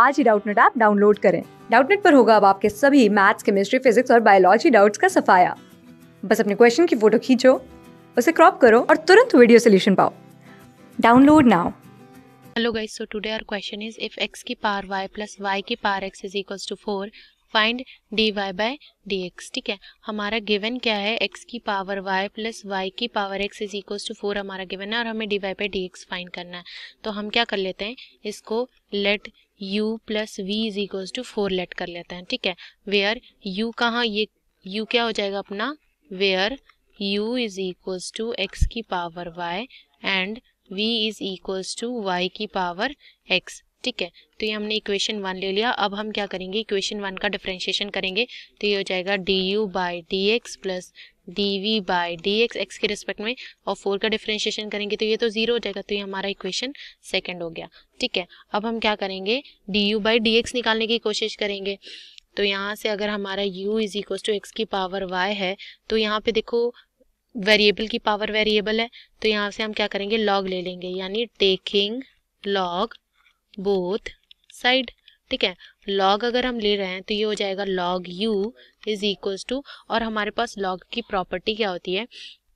आज ही Doubtnut app download करें डाउटनेट पर होगा अब आपके सभी मैथ्स केमिस्ट्री फिजिक्स और बायोलॉजी डाउट्स का सफाया बस अपने क्वेश्चन की फोटो खींचो उसे क्रॉप करो और तुरंत वीडियो सोल्यूशन पाओ download now hello guys so today our question is if x की पावर वाई प्लस वाई की power x is equal to four find d y by d x ठीक है हमारा गिवन क्या है एक्स की power y plus y की power x is equal to four हमारा गिवन है और हमें d y by d x find करना है तो हम क्या कर लेते हैं इसको let u plus v is equal to four let कर लेते हैं ठीक है वेयर u कहाँ ये u क्या हो जाएगा अपना where u is equal to x की power y and v is equal to y की पावर x ठीक है तो ये हमने इक्वेशन वन ले लिया अब हम क्या करेंगे इक्वेशन वन का डिफ्रेंशिएशन करेंगे तो ये हो जाएगा d u by d x plus d v by d x x के रिस्पेक्ट में और फोर का डिफ्रेंशिएशन करेंगे तो ये तो जीरो हो जाएगा तो ये हमारा इक्वेशन सेकेंड हो गया ठीक है अब हम क्या करेंगे d u by d x निकालने की कोशिश करेंगे तो यहाँ से अगर हमारा u is equal to x की पावर y है तो यहाँ पे देखो वेरिएबल की पावर वेरिएबल है तो यहाँ से हम क्या करेंगे लॉग ले लेंगे यानी टेकिंग लॉग बोथ साइड ठीक है लॉग अगर हम ले रहे हैं तो ये हो जाएगा log u is equal to और हमारे पास लॉग की प्रॉपर्टी क्या होती है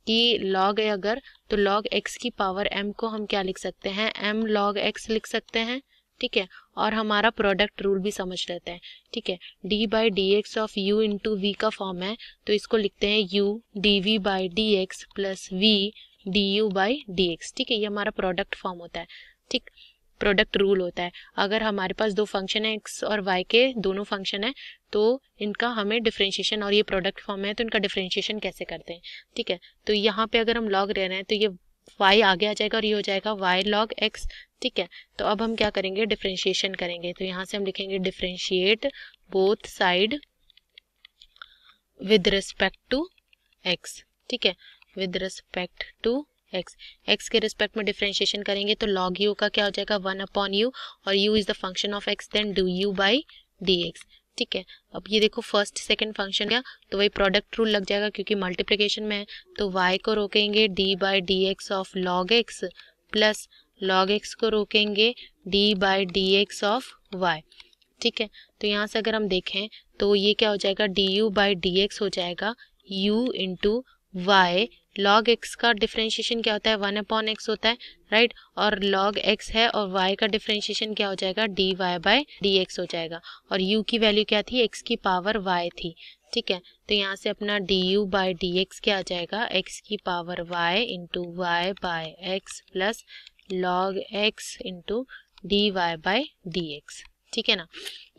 कि लॉग है अगर तो लॉग एक्स की पावर एम को हम क्या लिख सकते हैं एम लॉग एक्स लिख सकते हैं ठीक है और हमारा प्रोडक्ट रूल भी समझ लेते हैं ठीक है d by d x of u into v का फॉर्म है तो इसको लिखते हैं u d v by d x plus v d u by d x ठीक है ये हमारा प्रोडक्ट फॉर्म होता है ठीक प्रोडक्ट रूल होता है अगर हमारे पास दो फंक्शन है एक्स और वाई के दोनों फंक्शन तो है तो इनका हमें डिफ्रेंशिएशन और ये प्रोडक्ट फॉर्म है तो इनका डिफ्रेंशिएशन कैसे करते हैं ठीक है तो यहाँ पे अगर हम लॉग रह रहे हैं तो ये वाई आगे आ जाएगा और ये हो जाएगा वाई लॉग एक्स ठीक है तो अब हम क्या करेंगे डिफ्रेंशिएशन करेंगे तो यहाँ से हम लिखेंगे differentiate both side with respect to x ठीक है with respect to x x के रिस्पेक्ट में डिफ्रेंशिएशन करेंगे तो लॉग यू का क्या हो जाएगा वन अपॉन यू और u is the function of x then d u by d x ठीक है अब ये देखो फर्स्ट सेकंड फंक्शन क्या तो वही प्रोडक्ट रूल लग जाएगा क्योंकि मल्टीप्लिकेशन में है तो वाई को रोकेंगे d by d x of log x plus log x को रोकेंगे d by d x of y ठीक है तो यहाँ से अगर हम देखें तो ये क्या हो जाएगा d u by d x हो जाएगा u into y log x का डिफ्रेंशिएशन क्या होता है वन अपॉन एक्स होता है राइट और लॉग एक्स है और वाई का डिफ्रेंशिएशन क्या हो जाएगा d y by d x हो जाएगा और यू की वैल्यू क्या थी एक्स की पावर वाई थी ठीक है तो यहाँ से अपना d u by d x क्या आ जाएगा एक्स की power y into y by x plus log x into d y by d x ठीक है ना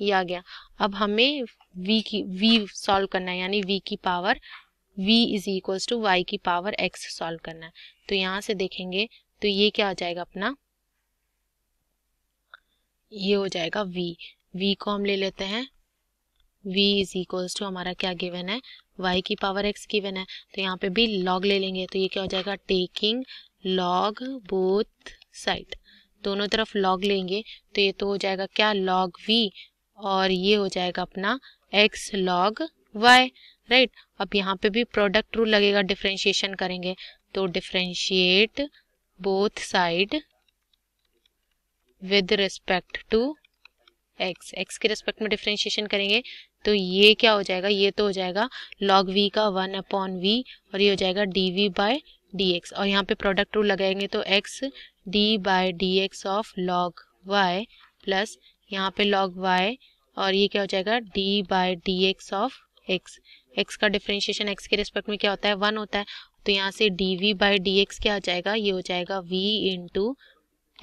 ये आ गया अब हमें v की v सॉल्व करना है यानी v की पावर v is equals to y की पावर x सॉल्व करना है तो यहाँ से देखेंगे तो ये क्या हो जाएगा अपना ये हो जाएगा v v को हम ले लेते हैं v इज इक्वल्स टू हमारा क्या गिवन है y की पावर x गिवन है तो यहाँ पे भी log ले लेंगे तो ये क्या हो जाएगा टेकिंग log बोथ साइड दोनों तरफ log लेंगे तो ये तो हो जाएगा क्या log v और ये हो जाएगा अपना x log y राइट अब यहाँ पे भी प्रोडक्ट रूल लगेगा डिफ्रेंशिएशन करेंगे तो differentiate both side with respect to x x के रिस्पेक्ट में डिफ्रेंशिएशन करेंगे तो ये क्या हो जाएगा ये तो हो जाएगा लॉग वी का वन अपॉन वी और ये हो जाएगा d v by d x और यहाँ पे प्रोडक्ट रूल लगाएंगे तो x d by d x of log y plus यहाँ पे लॉग वाई और ये क्या हो जाएगा d by d x of x x का डिफ्रेंशिएशन x के रिस्पेक्ट में क्या होता है वन होता है तो यहाँ से dv v by d x क्या आ जाएगा ये हो जाएगा v into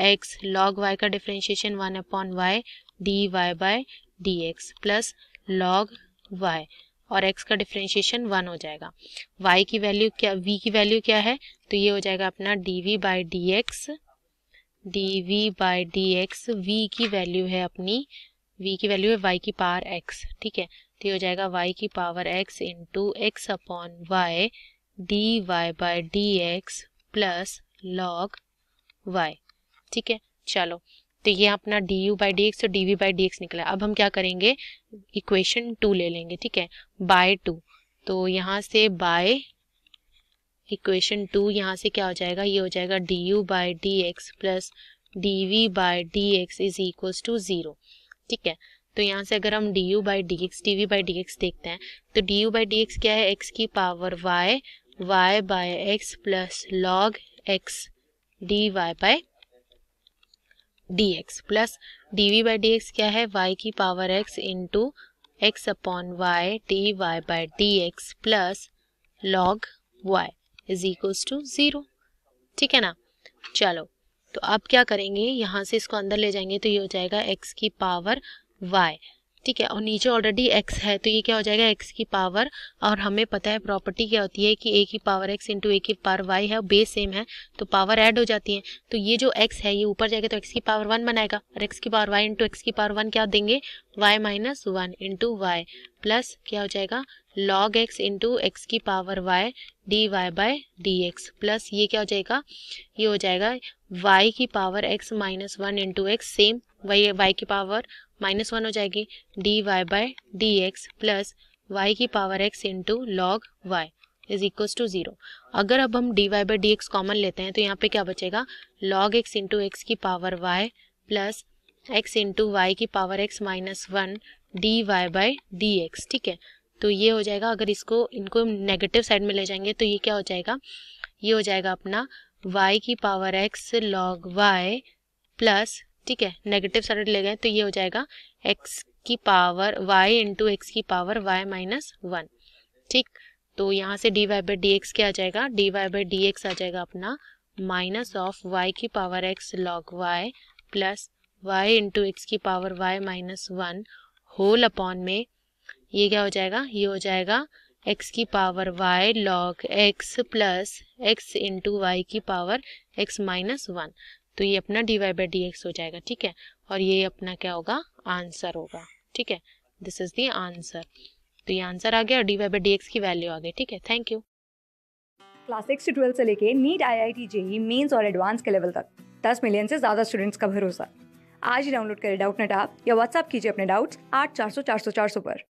x log y का differentiation one upon y d y by d x plus log y और x का डिफ्रेंशिएशन वन हो जाएगा y की वैल्यू क्या v की वैल्यू क्या है तो ये हो जाएगा अपना dv v by d x d v by d x की वैल्यू है अपनी वी की वैल्यू है वाई की पावर एक्स ठीक है तो ये हो जाएगा वाई की power x into x upon y d y by d x plus log y ठीक है चलो तो ये अपना d u by d x और d v by d x निकला अब हम क्या करेंगे इक्वेशन टू ले लेंगे ठीक है बाय टू तो यहाँ से बाय इक्वेशन टू यहाँ से क्या हो जाएगा ये हो जाएगा d u by d x plus d v by d x is equals to zero ठीक है तो यहाँ से अगर हम du u by d x d v देखते हैं तो du यू बाई क्या है x की power y y by x plus log x d y by d x plus d v by क्या है y की power x into x upon y d y by d x plus log y is equals to zero ठीक है ना चलो तो आप क्या करेंगे यहाँ से इसको अंदर ले जाएंगे तो ये हो जाएगा एक्स की पावर वाई ठीक है और नीचे ऑलरेडी एक्स है तो ये क्या हो जाएगा एक्स की पावर और हमें पता है प्रॉपर्टी क्या होती है कि ए की पावर एक्स इंटू ए की पावर वाई है और बेस सेम है तो पावर ऐड हो जाती है तो ये जो एक्स है ये ऊपर जाएगा तो एक्स की पावर वन बनाएगा और एक्स की पावर वाई इंटू एक्स की पावर वन क्या देंगे y minus one into y plus क्या हो जाएगा लॉग एक्स इंटू एक्स की power y d y by d x plus ये क्या हो जाएगा ये हो जाएगा वाई की power x minus one into x same वही वाई की पावर माइनस वन हो जाएगी d y by d x plus y की power x into log y is equal to zero अगर अब हम d y by d x common लेते हैं तो यहाँ पे क्या बचेगा लॉग एक्स इंटू एक्स की power y plus x into y की power x minus one d y by d x ठीक है तो ये हो जाएगा अगर इसको इनको नेगेटिव साइड में ले जाएंगे तो ये क्या हो जाएगा ये हो जाएगा अपना y की power x log y plus ठीक है नेगेटिव साइड ले गए तो ये हो जाएगा x की पावर y इंटू एक्स की पावर y माइनस वन ठीक तो यहाँ से dy y by d x क्या आ जाएगा d y by d x आ जाएगा अपना माइनस ऑफ वाई की power x log y plus y into x की power y minus one whole upon में ये क्या हो जाएगा ये हो जाएगा एक्स की power y log x plus x into y की पावर एक्स माइनस वन तो ये अपना d y by d x हो जाएगा ठीक है और ये अपना क्या होगा आंसर होगा ठीक है दिस इज दी आंसर तो ये आंसर आ गया और d y by d x की वैल्यू आ गई ठीक है थैंक यू क्लास सिक्स से ट्वेल्थ से लेके NEET I I T JEE mains और एडवांस के लेवल तक दस मिलियन से ज़्यादा स्टूडेंट्स का भरोसा आज ही डाउनलोड करें डाउट नेट आप या व्हाट्सअप कीजिए अपने डाउट्स आठ चार सौ चार सौ चार सौ पर